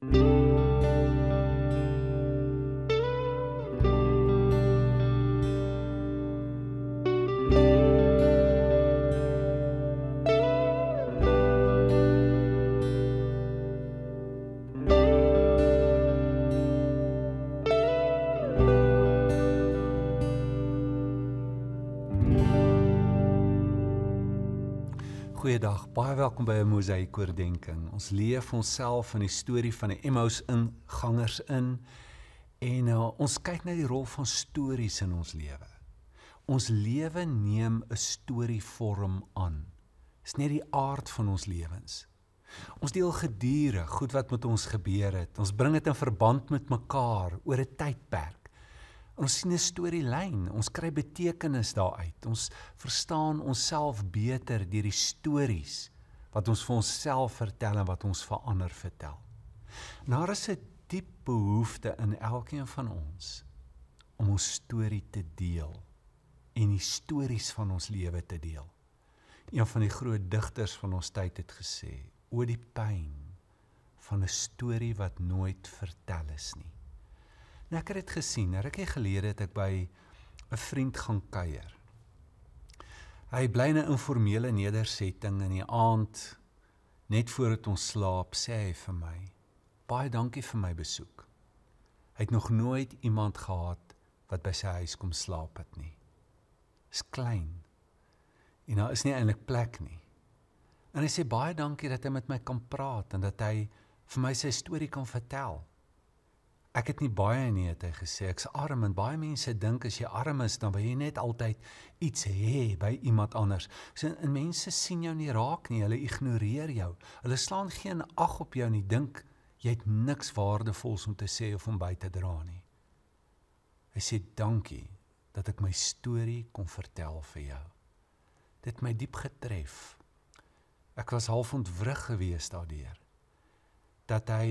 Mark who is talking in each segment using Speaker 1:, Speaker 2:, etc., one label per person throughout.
Speaker 1: thank you Goeiedag. Baie welkom by 'n mosaïek oordeenking. Ons leef onsself in die storie van die Emmaus ingangers in en uh, ons kyk na die rol van stories in ons lewe. Ons lewe neem 'n storievorm aan. Dis nie die aard van ons lewens. Ons deel gedure, goed wat met ons gebeur het. Ons bring dit in verband met mekaar oor 'n tydperk. Ons sien 'n storielyn, ons kry betekenis daaruit. Ons verstaan onsself beter deur die stories wat ons vir onsself vertel en wat ons vir ander vertel. Daar is 'n diep behoefte in elkeen van ons om ons storie te deel en die stories van ons lewe te deel. Een van die groot digters van ons tyd het gesê: "O die pyn van 'n storie wat nooit vertel is nie." En ek het dit gesien, nou ek het geleer het ek by 'n vriend gaan kuier. Hy bly in 'n informele nedersetting in die aand net voordat ons slaap, sê hy vir my: "Baie dankie vir my besoek." Hy het nog nooit iemand gehad wat by sy huis kom slaap het nie. Dis klein. En daar is nie eintlik plek nie. En hy sê baie dankie dat hy met my kan praat en dat hy vir my sy storie kan vertel. Ek het nie baie nie het hy gesê. Ek's arm en baie mense dink as jy arm is dan wil jy net altyd iets hê by iemand anders. So en mense sien jou nie raak nie. Hulle ignoreer jou. Hulle slaan geen ag op jou nie. Dink jy het niks waardevols om te sê of om by te dra nie. Hy sê dankie dat ek my storie kon vertel vir jou. Dit het my diep getref. Ek was half ontwrig geweest daardeur dat hy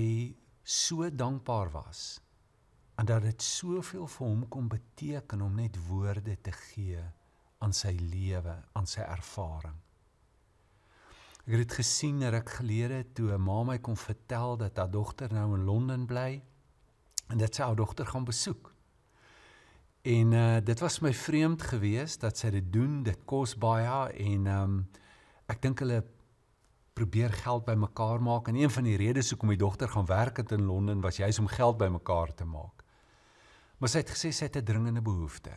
Speaker 1: so dankbaar was en dat dit soveel vir hom kon beteken om net woorde te gee aan sy lewe, aan sy ervaring. Ek het dit gesien ter ek gelede toe 'n ma my kon vertel dat haar dogter nou in Londen bly en dat sy haar dogter gaan besoek. En uh dit was my vreemd geweest dat sy dit doen. Dit kos baie en um ek dink hulle probeer geld bymekaar maak en een van die redes hoekom die dogter gaan werk het in Londen was juis om geld bymekaar te maak. Maar sy het gesê sy het 'n dringende behoefte.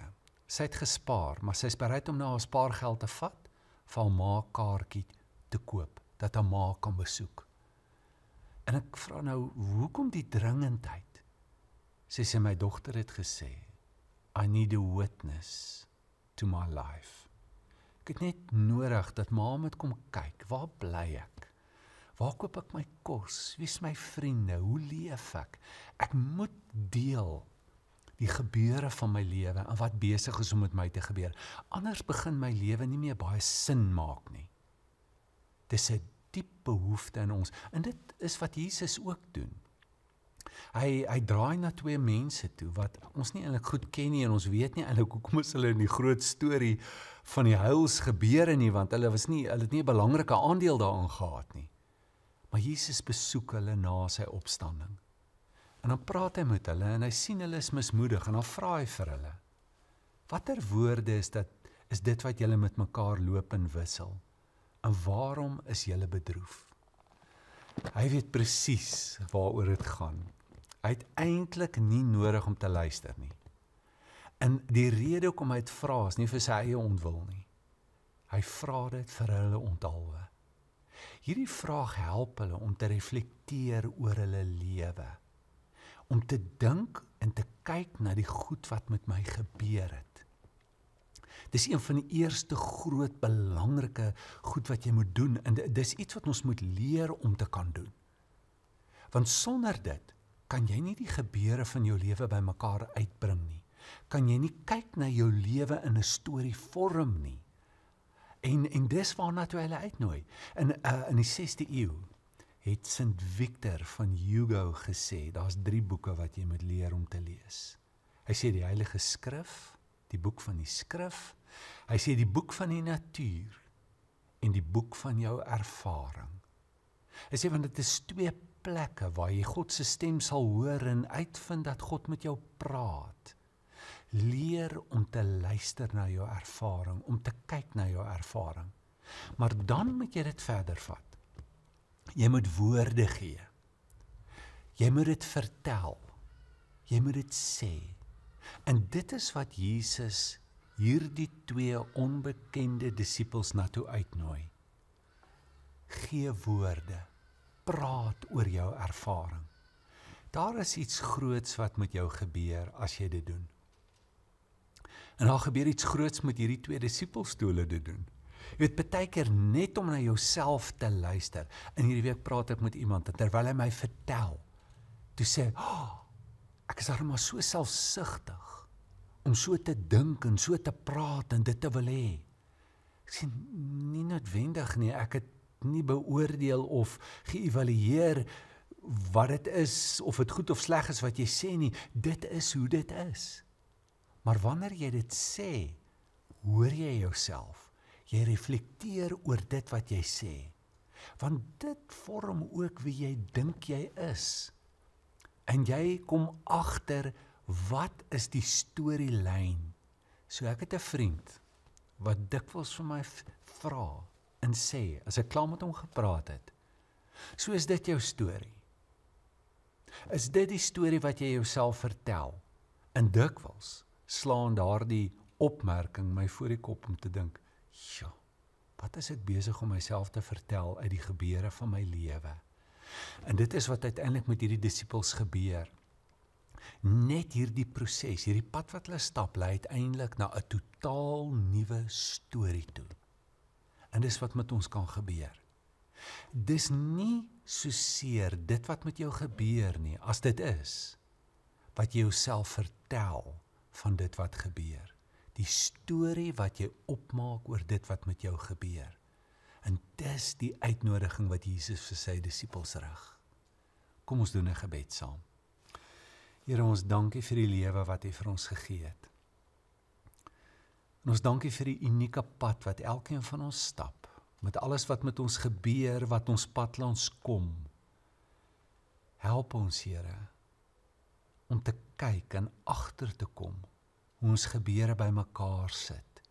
Speaker 1: Sy het gespaar, maar sy is bereid om na haar spaargeld te vat vir haar ma kaartjie te koop dat haar ma kan besoek. En ek vra nou, hoekom die dringendheid? Sy sê my dogter het gesê, I need a witness to my life. Ek het net nodig dat ma met kom kyk. Waar bly ek? Waar koop ek my kos? Wie's my vriende? Hoe leef ek? Ek moet deel die gebeure van my lewe en wat besig is om met my te gebeur. Anders begin my lewe nie meer baie sin maak nie. Dis 'n diep behoefte in ons en dit is wat Jesus ook doen. Hy hy draai na twee mense toe wat ons nie eintlik goed ken nie en ons weet nie eintlik hoekom is hulle in die groot storie van die heils gebeure nie want hulle was nie hulle het nie 'n belangrike aandeel daaraan gehad nie. Maar Jesus besoek hulle na sy opstanding. En dan praat hy met hulle en hy sien hulle is mismoedig en dan vra hy vir hulle: Watter woorde is dit is dit wat julle met mekaar loop en wissel? En waarom is julle bedroef? Hy weet presies waaroor dit gaan. Hy het eintlik nie nodig om te luister nie. En die rede hoekom hy dit vra is nie vir sy eie ontwil nie. Hy vra dit vir hulle onthaalwe. Hierdie vraag help hulle om te reflekteer oor hulle lewe. Om te dink en te kyk na die goed wat met my gebeur het. Dis een van die eerste groot belangrike goed wat jy moet doen en dis iets wat ons moet leer om te kan doen. Want sonder dit kan jy nie die gebeure van jou lewe bymekaar uitbring nie. Kan jy nie kyk na jou lewe in 'n storie vorm nie. En en dis waarna toe hulle uitnooi. In uh, in die 6de eeu het Sint Victor van Hugo gesê daar's drie boeke wat jy moet leer om te lees. Hy sê die Heilige Skrif, die boek van die skrif. Hy sê die boek van die natuur en die boek van jou ervaring. Hy sê want dit is twee plekke waar jy God se stem sal hoor en uitvind dat God met jou praat. Leer om te luister na jou ervaring, om te kyk na jou ervaring. Maar dan moet jy dit verder vat. Jy moet woorde gee. Jy moet dit vertel. Jy moet dit sê. En dit is wat Jesus hierdie twee onbekende disippels na toe uitnooi. Gee woorde praat oor jou ervaring. Daar is iets groots wat met jou gebeur as jy dit doen. En daar gebeur iets groots met hierdie twee disippels toe hulle dit doen. Jy weet baie keer net om na jouself te luister. In hierdie week praat ek met iemand en terwyl hy my vertel, toe sê hy, oh, "Ek is darem maar so selfsugtig om so te dink en so te praat en dit te wil hê." Ek sê nie noodwendig nie, ek het nie beoordeel of geëvalueer wat dit is of dit goed of sleg is wat jy sê nie. Dit is hoe dit is. Maar wanneer jy dit sê, hoor jy jouself. Jy reflekteer oor dit wat jy sê. Want dit vorm ook wie jy dink jy is. En jy kom agter wat is die storielyn. So ek het 'n vriend wat dikwels vir my vra, en sê as ek klaar met hom gepraat het. So is dit jou storie. Is dit die storie wat jy jouself vertel? In dikwels slaan daardie opmerking my voor die kop om te dink, "Sjoe, ja, wat is ek besig om myself te vertel uit die gebeure van my lewe?" En dit is wat uiteindelik met hierdie disippels gebeur. Net hierdie proses, hierdie pad wat hulle stap, lei uiteindelik na 'n totaal nuwe storie toe en dis wat met ons kan gebeur. Dis nie so seer dit wat met jou gebeur nie as dit is wat jy jouself vertel van dit wat gebeur. Die storie wat jy opmaak oor dit wat met jou gebeur. En dis die uitnodiging wat Jesus vir sy disippels rig. Kom ons doen 'n gebed saam. Here ons dankie vir die lewe wat U vir ons gegee het. En ons dankie vir die unieke pad wat elkeen van ons stap met alles wat met ons gebeur, wat ons pad langs kom. Help ons, Here, om te kyk en agter te kom hoe ons gebeure by mekaar sit.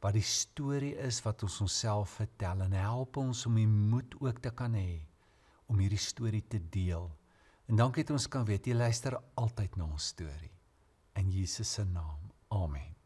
Speaker 1: Wat die storie is wat ons onsself vertel en help ons om die moed ook te kan hê om hierdie storie te deel. En dankie dat ons kan weet jy luister altyd na ons storie. In Jesus se naam. Amen.